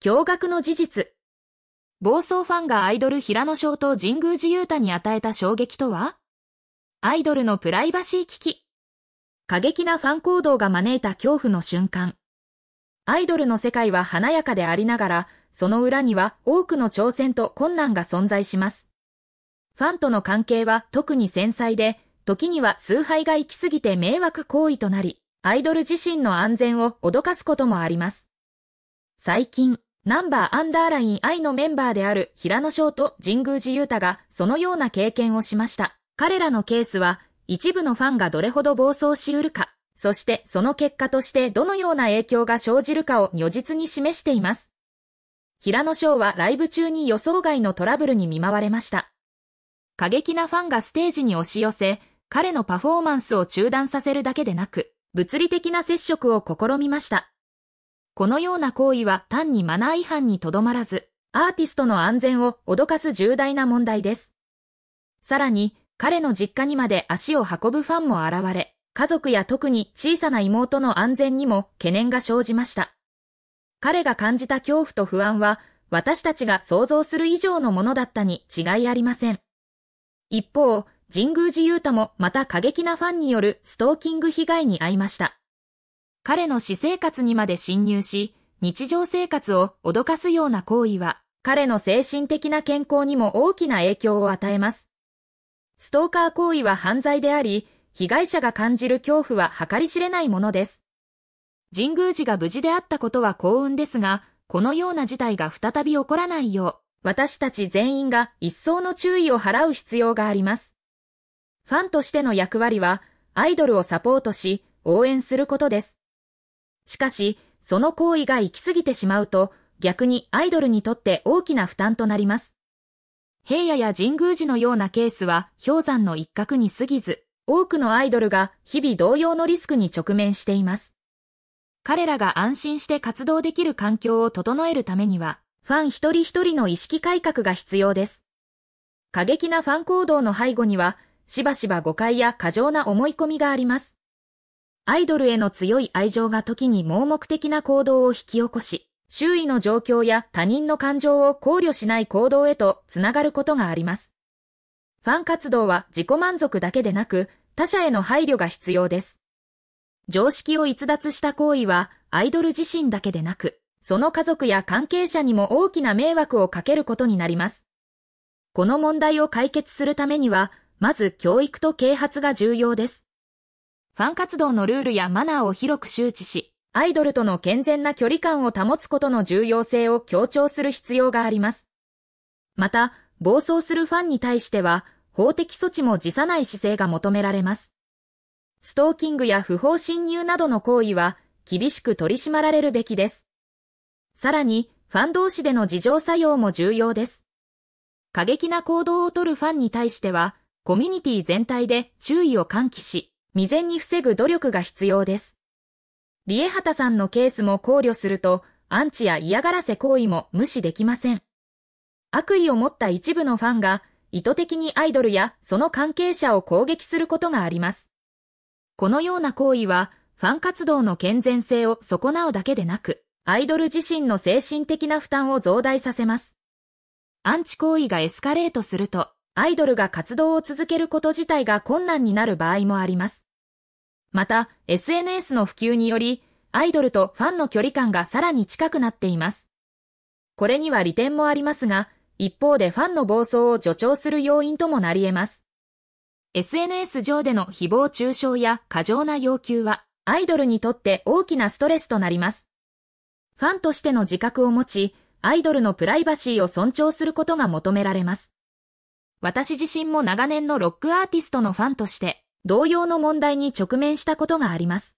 驚愕の事実。暴走ファンがアイドル平野翔と神宮寺勇太に与えた衝撃とはアイドルのプライバシー危機。過激なファン行動が招いた恐怖の瞬間。アイドルの世界は華やかでありながら、その裏には多くの挑戦と困難が存在します。ファンとの関係は特に繊細で、時には崇拝が行き過ぎて迷惑行為となり、アイドル自身の安全を脅かすこともあります。最近、ナンバーアンダーライン I のメンバーである平野翔と神宮寺勇太がそのような経験をしました。彼らのケースは一部のファンがどれほど暴走しうるか、そしてその結果としてどのような影響が生じるかを如実に示しています。平野翔はライブ中に予想外のトラブルに見舞われました。過激なファンがステージに押し寄せ、彼のパフォーマンスを中断させるだけでなく、物理的な接触を試みました。このような行為は単にマナー違反にとどまらず、アーティストの安全を脅かす重大な問題です。さらに、彼の実家にまで足を運ぶファンも現れ、家族や特に小さな妹の安全にも懸念が生じました。彼が感じた恐怖と不安は、私たちが想像する以上のものだったに違いありません。一方、神宮寺勇太もまた過激なファンによるストーキング被害に遭いました。彼の私生活にまで侵入し、日常生活を脅かすような行為は、彼の精神的な健康にも大きな影響を与えます。ストーカー行為は犯罪であり、被害者が感じる恐怖は計り知れないものです。神宮寺が無事であったことは幸運ですが、このような事態が再び起こらないよう、私たち全員が一層の注意を払う必要があります。ファンとしての役割は、アイドルをサポートし、応援することです。しかし、その行為が行き過ぎてしまうと、逆にアイドルにとって大きな負担となります。平野や神宮寺のようなケースは氷山の一角に過ぎず、多くのアイドルが日々同様のリスクに直面しています。彼らが安心して活動できる環境を整えるためには、ファン一人一人の意識改革が必要です。過激なファン行動の背後には、しばしば誤解や過剰な思い込みがあります。アイドルへの強い愛情が時に盲目的な行動を引き起こし、周囲の状況や他人の感情を考慮しない行動へとつながることがあります。ファン活動は自己満足だけでなく、他者への配慮が必要です。常識を逸脱した行為は、アイドル自身だけでなく、その家族や関係者にも大きな迷惑をかけることになります。この問題を解決するためには、まず教育と啓発が重要です。ファン活動のルールやマナーを広く周知し、アイドルとの健全な距離感を保つことの重要性を強調する必要があります。また、暴走するファンに対しては、法的措置も辞さない姿勢が求められます。ストーキングや不法侵入などの行為は、厳しく取り締まられるべきです。さらに、ファン同士での自浄作用も重要です。過激な行動をとるファンに対しては、コミュニティ全体で注意を喚起し、未然に防ぐ努力が必要です。リエハタさんのケースも考慮すると、アンチや嫌がらせ行為も無視できません。悪意を持った一部のファンが、意図的にアイドルやその関係者を攻撃することがあります。このような行為は、ファン活動の健全性を損なうだけでなく、アイドル自身の精神的な負担を増大させます。アンチ行為がエスカレートすると、アイドルが活動を続けること自体が困難になる場合もあります。また、SNS の普及により、アイドルとファンの距離感がさらに近くなっています。これには利点もありますが、一方でファンの暴走を助長する要因ともなり得ます。SNS 上での誹謗中傷や過剰な要求は、アイドルにとって大きなストレスとなります。ファンとしての自覚を持ち、アイドルのプライバシーを尊重することが求められます。私自身も長年のロックアーティストのファンとして、同様の問題に直面したことがあります。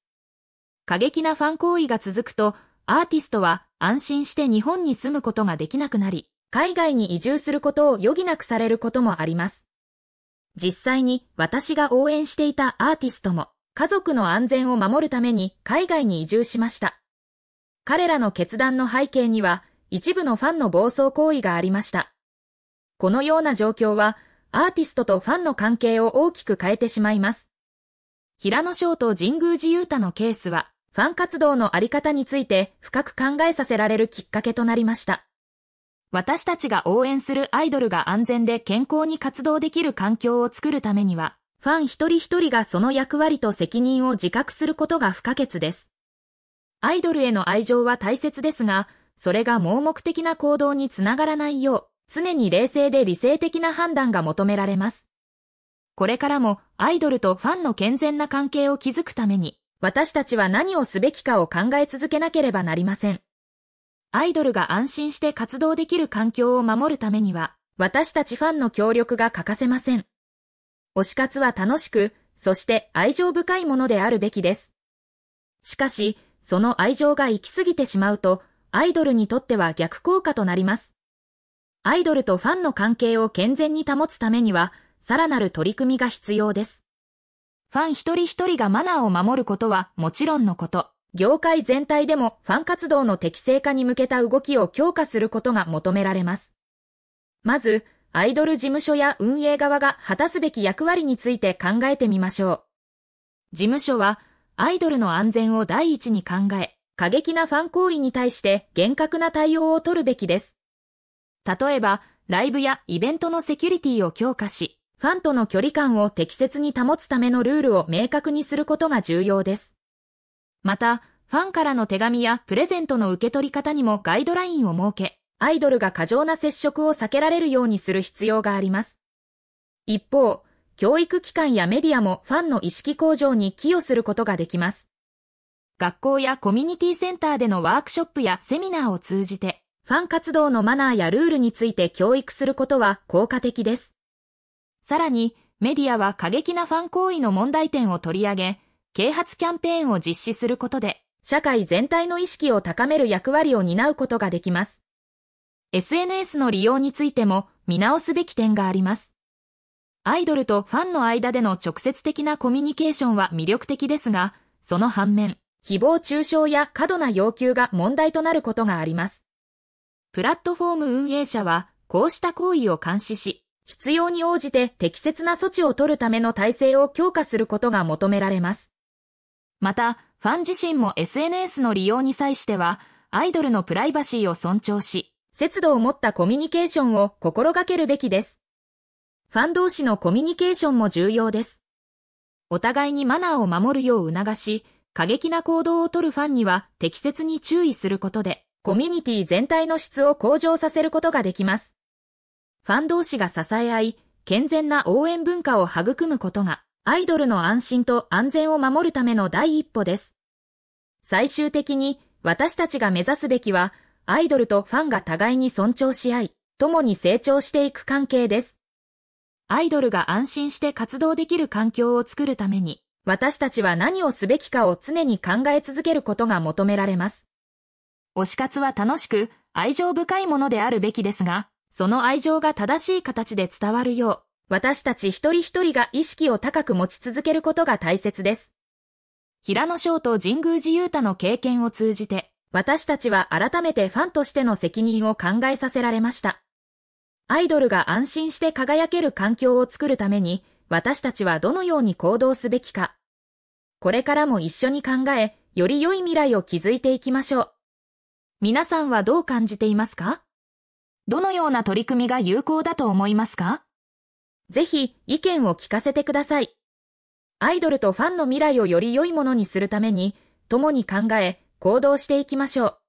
過激なファン行為が続くと、アーティストは安心して日本に住むことができなくなり、海外に移住することを余儀なくされることもあります。実際に私が応援していたアーティストも家族の安全を守るために海外に移住しました。彼らの決断の背景には一部のファンの暴走行為がありました。このような状況はアーティストとファンの関係を大きく変えてしまいます。平野翔と神宮寺勇太のケースは、ファン活動のあり方について深く考えさせられるきっかけとなりました。私たちが応援するアイドルが安全で健康に活動できる環境を作るためには、ファン一人一人がその役割と責任を自覚することが不可欠です。アイドルへの愛情は大切ですが、それが盲目的な行動につながらないよう、常に冷静で理性的な判断が求められます。これからもアイドルとファンの健全な関係を築くために、私たちは何をすべきかを考え続けなければなりません。アイドルが安心して活動できる環境を守るためには、私たちファンの協力が欠かせません。推し活は楽しく、そして愛情深いものであるべきです。しかし、その愛情が行き過ぎてしまうと、アイドルにとっては逆効果となります。アイドルとファンの関係を健全に保つためには、さらなる取り組みが必要です。ファン一人一人がマナーを守ることはもちろんのこと、業界全体でもファン活動の適正化に向けた動きを強化することが求められます。まず、アイドル事務所や運営側が果たすべき役割について考えてみましょう。事務所は、アイドルの安全を第一に考え、過激なファン行為に対して厳格な対応を取るべきです。例えば、ライブやイベントのセキュリティを強化し、ファンとの距離感を適切に保つためのルールを明確にすることが重要です。また、ファンからの手紙やプレゼントの受け取り方にもガイドラインを設け、アイドルが過剰な接触を避けられるようにする必要があります。一方、教育機関やメディアもファンの意識向上に寄与することができます。学校やコミュニティセンターでのワークショップやセミナーを通じて、ファン活動のマナーやルールについて教育することは効果的です。さらに、メディアは過激なファン行為の問題点を取り上げ、啓発キャンペーンを実施することで、社会全体の意識を高める役割を担うことができます。SNS の利用についても見直すべき点があります。アイドルとファンの間での直接的なコミュニケーションは魅力的ですが、その反面、誹謗中傷や過度な要求が問題となることがあります。プラットフォーム運営者は、こうした行為を監視し、必要に応じて適切な措置を取るための体制を強化することが求められます。また、ファン自身も SNS の利用に際しては、アイドルのプライバシーを尊重し、節度を持ったコミュニケーションを心がけるべきです。ファン同士のコミュニケーションも重要です。お互いにマナーを守るよう促し、過激な行動をとるファンには適切に注意することで、コミュニティ全体の質を向上させることができます。ファン同士が支え合い、健全な応援文化を育むことが、アイドルの安心と安全を守るための第一歩です。最終的に、私たちが目指すべきは、アイドルとファンが互いに尊重し合い、共に成長していく関係です。アイドルが安心して活動できる環境を作るために、私たちは何をすべきかを常に考え続けることが求められます。推し活は楽しく、愛情深いものであるべきですが、その愛情が正しい形で伝わるよう、私たち一人一人が意識を高く持ち続けることが大切です。平野翔と神宮寺勇太の経験を通じて、私たちは改めてファンとしての責任を考えさせられました。アイドルが安心して輝ける環境を作るために、私たちはどのように行動すべきか。これからも一緒に考え、より良い未来を築いていきましょう。皆さんはどう感じていますかどのような取り組みが有効だと思いますかぜひ意見を聞かせてください。アイドルとファンの未来をより良いものにするために、共に考え、行動していきましょう。